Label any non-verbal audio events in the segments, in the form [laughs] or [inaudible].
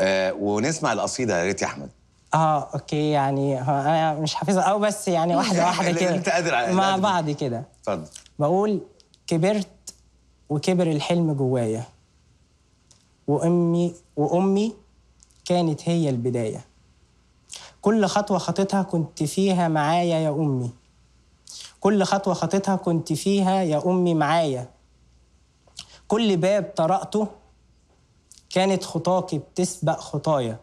آه، ونسمع القصيده يا ريت يا احمد اه اوكي يعني انا مش حافظها قوي بس يعني واحده [laughs] واحده كده انت قادر على مع بعض كده اتفضل بقول كبرت وكبر الحلم جوايا وامي وامي كانت هي البدايه كل خطوه خطيتها كنت فيها معايا يا امي كل خطوه خطيتها كنت فيها يا امي معايا كل باب طرقته كانت خطاك بتسبق خطايا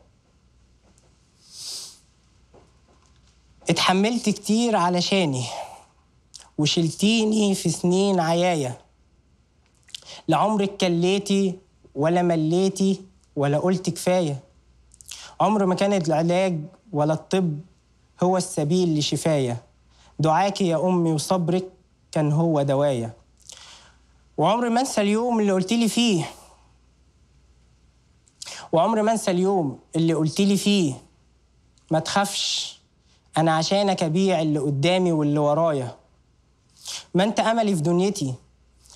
اتحملت كتير علشاني وشلتيني في سنين عيايا لعمرك كليتي ولا مليتي ولا قلت كفاية عمر ما كانت العلاج ولا الطب هو السبيل لشفايا دعاكي يا أمي وصبرك كان هو دوايا وعمر ما انسى اليوم اللي قلتلي فيه وعمر ما انسى اليوم اللي قلت لي فيه ما تخافش انا عشانك ابيع اللي قدامي واللي ورايا ما انت املي في دنيتي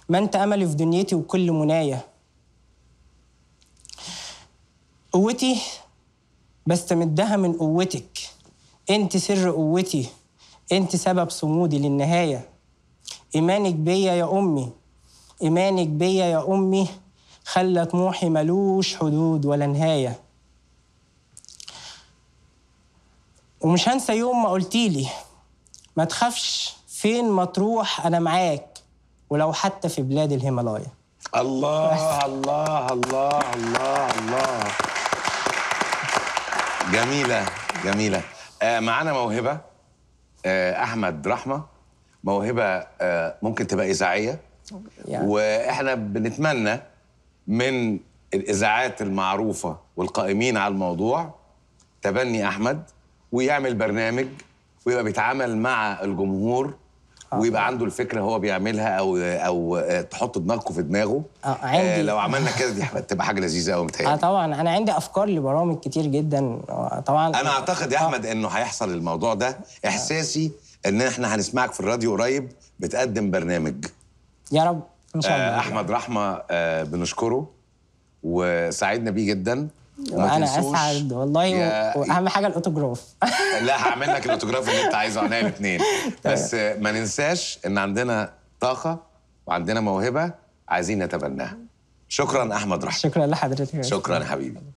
ما انت املي في دنيتي وكل منايا قوتي بستمدها من قوتك انت سر قوتي انت سبب صمودي للنهايه ايمانك بيا يا امي ايمانك بيا يا امي خلى طموحي ملوش حدود ولا نهاية ومش هنسى يوم ما قلتيلي ما تخافش فين ما تروح أنا معاك ولو حتى في بلاد الهيمالايا الله الله الله الله الله جميلة جميلة آه معانا موهبة آه أحمد رحمة موهبة آه ممكن تبقى إذاعية يعني. وإحنا بنتمنى من الاذاعات المعروفه والقائمين على الموضوع تبني احمد ويعمل برنامج ويبقى بيتعامل مع الجمهور آه. ويبقى عنده الفكره هو بيعملها او او تحط دماغكم في دماغه آه عندي آه لو عملنا كده دي هتبقى حاجه لذيذه قوي متهيألي اه طبعا انا عندي افكار لبرامج كتير جدا آه، طبعا انا اعتقد يا آه. احمد انه هيحصل الموضوع ده احساسي ان احنا هنسمعك في الراديو قريب بتقدم برنامج يا رب ان شاء الله آه، احمد رحمه آه، بنشكره وسعدنا بيه جدا وانا اسعد والله واهم حاجه الاوتوجراف [laughs] لا هعمل لك الاوتوجراف اللي انت عايزه عنها الاثنين [laughs] بس ما ننساش ان عندنا طاقه وعندنا موهبه عايزين نتبناها شكرا احمد رحمه شكرا لحضرتك شكرا حبيبي